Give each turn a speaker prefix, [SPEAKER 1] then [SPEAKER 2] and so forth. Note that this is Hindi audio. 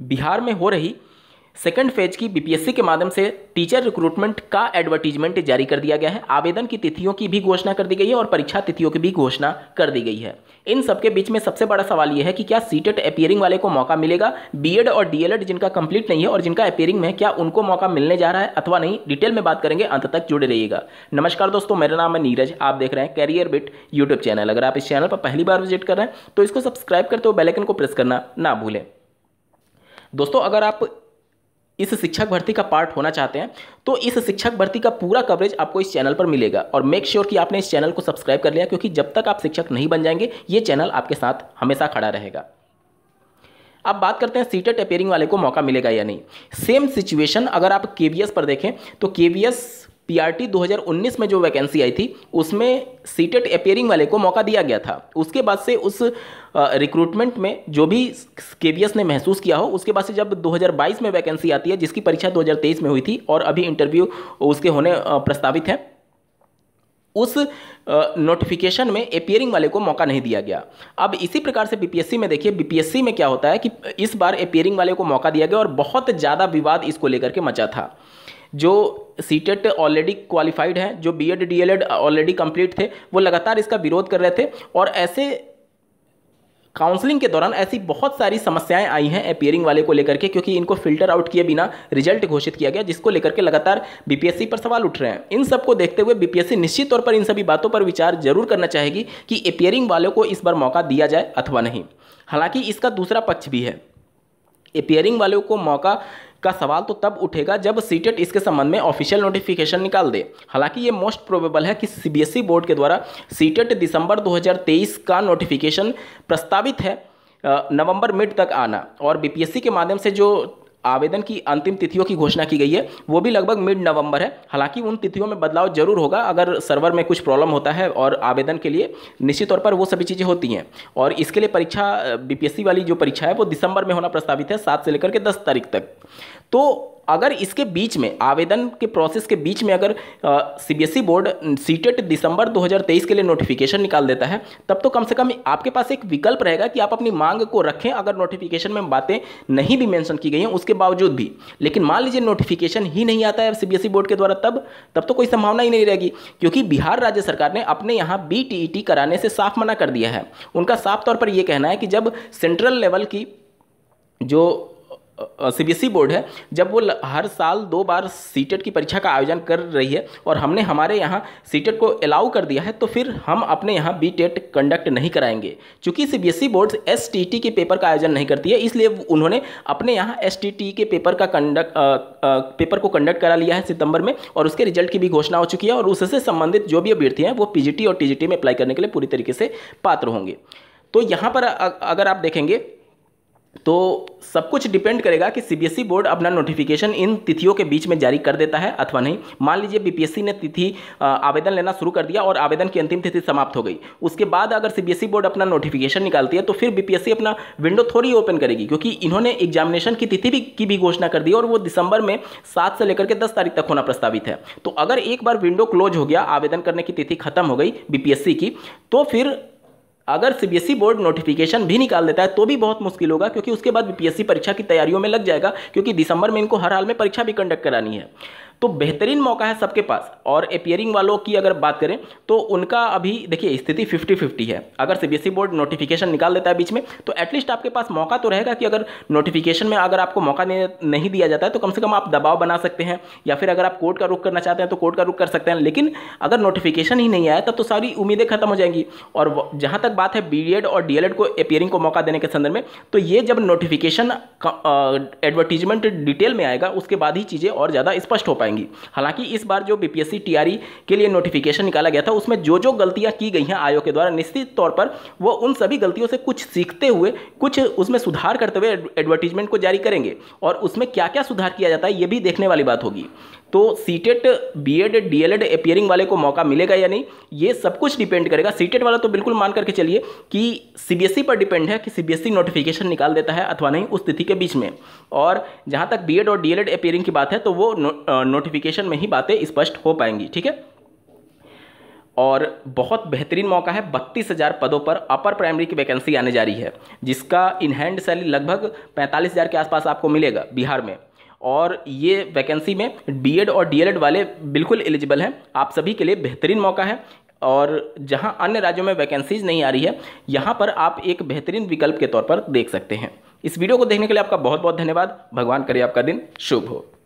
[SPEAKER 1] बिहार में हो रही सेकेंड फेज की बीपीएससी के माध्यम से टीचर रिक्रूटमेंट का एडवर्टीजमेंट जारी कर दिया गया है आवेदन की तिथियों की भी घोषणा कर दी गई है और परीक्षा तिथियों की भी घोषणा कर दी गई है इन सबके बीच में सबसे बड़ा सवाल यह है कि क्या सीटेट अपियरिंग वाले को मौका मिलेगा बीएड और डीएलएड जिनका कंप्लीट नहीं है और जिनका अपियरिंग में क्या उनको मौका मिलने जा रहा है अथवा नहीं डिटेल में बात करेंगे अंत तक जुड़े रहिएगा नमस्कार दोस्तों मेरा नाम है नीरज आप देख रहे हैं कैरियर बिट यूट्यूब चैनल अगर आप इस चैनल पर पहली बार विजिट कर रहे हैं तो इसको सब्सक्राइब करते हुए बेलेकन को प्रेस करना ना भूलें दोस्तों अगर आप इस शिक्षक भर्ती का पार्ट होना चाहते हैं तो इस शिक्षक भर्ती का पूरा कवरेज आपको इस चैनल पर मिलेगा और मेक श्योर sure कि आपने इस चैनल को सब्सक्राइब कर लिया क्योंकि जब तक आप शिक्षक नहीं बन जाएंगे ये चैनल आपके साथ हमेशा खड़ा रहेगा अब बात करते हैं सीटेट अपेयरिंग वाले को मौका मिलेगा या नहीं सेम सिचुएशन अगर आप के पर देखें तो के पीआरटी 2019 में जो वैकेंसी आई थी उसमें सीटेट अपेयरिंग वाले को मौका दिया गया था उसके बाद से उस रिक्रूटमेंट में जो भी के ने महसूस किया हो उसके बाद से जब 2022 में वैकेंसी आती है जिसकी परीक्षा 2023 में हुई थी और अभी इंटरव्यू उसके होने प्रस्तावित है उस नोटिफिकेशन में अपेयरिंग वाले को मौका नहीं दिया गया अब इसी प्रकार से बीपीएससी में देखिए बीपीएससी में क्या होता है कि इस बार अपेयरिंग वाले को मौका दिया गया और बहुत ज़्यादा विवाद इसको लेकर के मचा था जो सीटेट ऑलरेडी क्वालिफाइड हैं जो B Ed D already complete थे वो लगातार इसका विरोध कर रहे थे और ऐसे काउंसलिंग के दौरान ऐसी बहुत सारी समस्याएं आई हैं अपियरिंग वाले को लेकर के क्योंकि इनको फिल्टर आउट किए बिना रिजल्ट घोषित किया गया जिसको लेकर के लगातार बीपीएससी पर सवाल उठ रहे हैं इन सबको देखते हुए बीपीएससी निश्चित तौर पर इन सभी बातों पर विचार जरूर करना चाहेगी कि अपियरिंग वालों को इस बार मौका दिया जाए अथवा नहीं हालांकि इसका दूसरा पक्ष भी है अपियरिंग वालों को मौका का सवाल तो तब उठेगा जब सीटेट इसके संबंध में ऑफिशियल नोटिफिकेशन निकाल दे हालांकि ये मोस्ट प्रोबेबल है कि सीबीएसई बोर्ड e के द्वारा सीटेट दिसंबर 2023 का नोटिफिकेशन प्रस्तावित है नवंबर मिड तक आना और बीपीएससी के माध्यम से जो आवेदन की अंतिम तिथियों की घोषणा की गई है वो भी लगभग मिड नवंबर है हालांकि उन तिथियों में बदलाव जरूर होगा अगर सर्वर में कुछ प्रॉब्लम होता है और आवेदन के लिए निश्चित तौर पर वो सभी चीज़ें होती हैं और इसके लिए परीक्षा बीपीएससी वाली जो परीक्षा है वो दिसंबर में होना प्रस्तावित है सात से लेकर के दस तारीख तक तो अगर इसके बीच में आवेदन के प्रोसेस के बीच में अगर सीबीएसई बोर्ड सीटेट दिसंबर 2023 के लिए नोटिफिकेशन निकाल देता है तब तो कम से कम आपके पास एक विकल्प रहेगा कि आप अपनी मांग को रखें अगर नोटिफिकेशन में बातें नहीं भी मेंशन की गई हैं उसके बावजूद भी लेकिन मान लीजिए नोटिफिकेशन ही नहीं आता है ई बोर्ड e के द्वारा तब तब तो कोई संभावना ही नहीं रहेगी क्योंकि बिहार राज्य सरकार ने अपने यहाँ बी e कराने से साफ मना कर दिया है उनका साफ तौर पर यह कहना है कि जब सेंट्रल लेवल की जो ई e बोर्ड है जब वो हर साल दो बार सीटेट e की परीक्षा का आयोजन कर रही है और हमने हमारे यहाँ सीटेट e को अलाउ कर दिया है तो फिर हम अपने यहाँ बी टेट कंडक्ट नहीं कराएंगे चूँकि ई बोर्ड एस के पेपर का आयोजन नहीं करती है इसलिए उन्होंने अपने यहाँ एस के पेपर का कंडक्ट पेपर को कंडक्ट करा लिया है सितंबर में और उसके रिजल्ट की भी घोषणा हो चुकी है और उससे संबंधित जो भी अभ्यर्थी हैं वो पीजीटी और टीजीटी में अप्लाई करने के लिए पूरी तरीके से पात्र होंगे तो यहाँ पर अगर आप देखेंगे तो सब कुछ डिपेंड करेगा कि सीबीएसई बोर्ड e अपना नोटिफिकेशन इन तिथियों के बीच में जारी कर देता है अथवा नहीं मान लीजिए बीपीएससी ने तिथि आवेदन लेना शुरू कर दिया और आवेदन की अंतिम तिथि समाप्त हो गई उसके बाद अगर सीबीएसई बोर्ड e अपना नोटिफिकेशन निकालती है तो फिर बीपीएससी अपना विंडो थोड़ी ओपन करेगी क्योंकि इन्होंने एग्जामिनेशन की तिथि भी की भी घोषणा कर दी और वो दिसंबर में सात से लेकर के दस तारीख तक होना प्रस्तावित है तो अगर एक बार विंडो क्लोज हो गया आवेदन करने की तिथि खत्म हो गई बीपीएससी की तो फिर अगर सीबीएसई e बोर्ड नोटिफिकेशन भी निकाल देता है तो भी बहुत मुश्किल होगा क्योंकि उसके बाद बीपीएससी परीक्षा की तैयारियों में लग जाएगा क्योंकि दिसंबर में इनको हर हाल में परीक्षा भी कंडक्ट करानी है तो बेहतरीन मौका है सबके पास और अपियरिंग वालों की अगर बात करें तो उनका अभी देखिए स्थिति फिफ्टी फिफ्टी है अगर सीबीएसई बोर्ड नोटिफिकेशन निकाल देता है बीच में तो एटलीस्ट आपके पास मौका तो रहेगा कि अगर नोटिफिकेशन में अगर आपको मौका नहीं दिया जाता है तो कम से कम आप दबाव बना सकते हैं या फिर अगर आप कोर्ट का रुख करना चाहते हैं तो कोर्ट का रुख कर सकते हैं लेकिन अगर नोटिफिकेशन ही नहीं आया तब तो सारी उम्मीदें खत्म हो जाएंगी और जहाँ तक बात है बी और डी को अपियरिंग को मौका देने के संदर्भ में तो ये जब नोटिफिकेशन एडवर्टीजमेंट डिटेल में आएगा उसके बाद ही चीज़ें और ज़्यादा स्पष्ट हो पाएंगी पाएंगी हालांकि इस बार जो बीपीएससी टीआरई e के लिए नोटिफिकेशन निकाला गया था उसमें जो जो गलतियां की गई हैं आयोग के द्वारा निश्चित तौर पर वो उन सभी गलतियों से कुछ सीखते हुए कुछ उसमें सुधार करते हुए एडवर्टीजमेंट को जारी करेंगे और उसमें क्या क्या सुधार किया जाता है ये भी देखने वाली बात होगी तो सीटेट बीएड डीएलएड अपियरिंग वाले को मौका मिलेगा या नहीं ये सब कुछ डिपेंड करेगा सीटेट e वाला तो बिल्कुल मान करके चलिए कि सीबीएसई e पर डिपेंड है कि सीबीएसई नोटिफिकेशन e निकाल देता है अथवा नहीं उस तिथि के बीच में और जहाँ तक बीएड और डीएलएड अपियरिंग की बात है तो वो नो, नोटिफिकेशन में ही बातें स्पष्ट हो पाएंगी ठीक है और बहुत बेहतरीन मौका है बत्तीस हज़ार पदों पर अपर प्राइमरी की वैकेंसी आने जा रही है जिसका इनहैंड सैलरी लगभग पैंतालीस हज़ार के आसपास आपको मिलेगा बिहार में और ये वैकेंसी में बी और डी वाले बिल्कुल एलिजिबल हैं आप सभी के लिए बेहतरीन मौका है और जहां अन्य राज्यों में वैकेंसीज नहीं आ रही है यहां पर आप एक बेहतरीन विकल्प के तौर पर देख सकते हैं इस वीडियो को देखने के लिए आपका बहुत बहुत धन्यवाद भगवान करे आपका दिन शुभ हो